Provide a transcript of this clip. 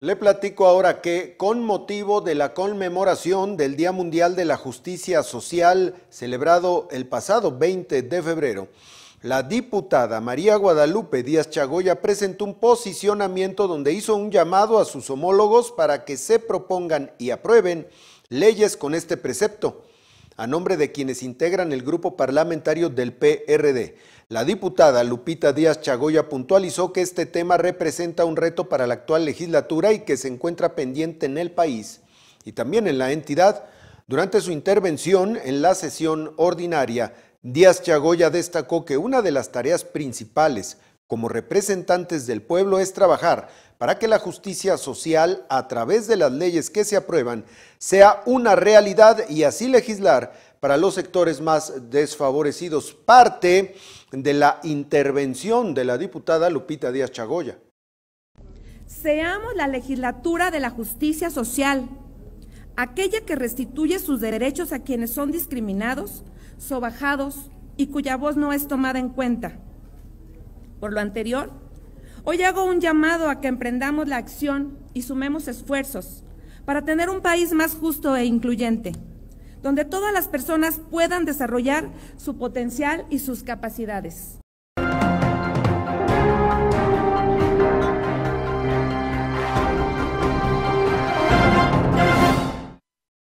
Le platico ahora que, con motivo de la conmemoración del Día Mundial de la Justicia Social, celebrado el pasado 20 de febrero, la diputada María Guadalupe Díaz Chagoya presentó un posicionamiento donde hizo un llamado a sus homólogos para que se propongan y aprueben leyes con este precepto a nombre de quienes integran el grupo parlamentario del PRD. La diputada Lupita Díaz Chagoya puntualizó que este tema representa un reto para la actual legislatura y que se encuentra pendiente en el país y también en la entidad. Durante su intervención en la sesión ordinaria, Díaz Chagoya destacó que una de las tareas principales como representantes del pueblo es trabajar para que la justicia social, a través de las leyes que se aprueban, sea una realidad y así legislar para los sectores más desfavorecidos, parte de la intervención de la diputada Lupita Díaz Chagoya. Seamos la legislatura de la justicia social, aquella que restituye sus derechos a quienes son discriminados, sobajados y cuya voz no es tomada en cuenta por lo anterior, hoy hago un llamado a que emprendamos la acción y sumemos esfuerzos para tener un país más justo e incluyente, donde todas las personas puedan desarrollar su potencial y sus capacidades.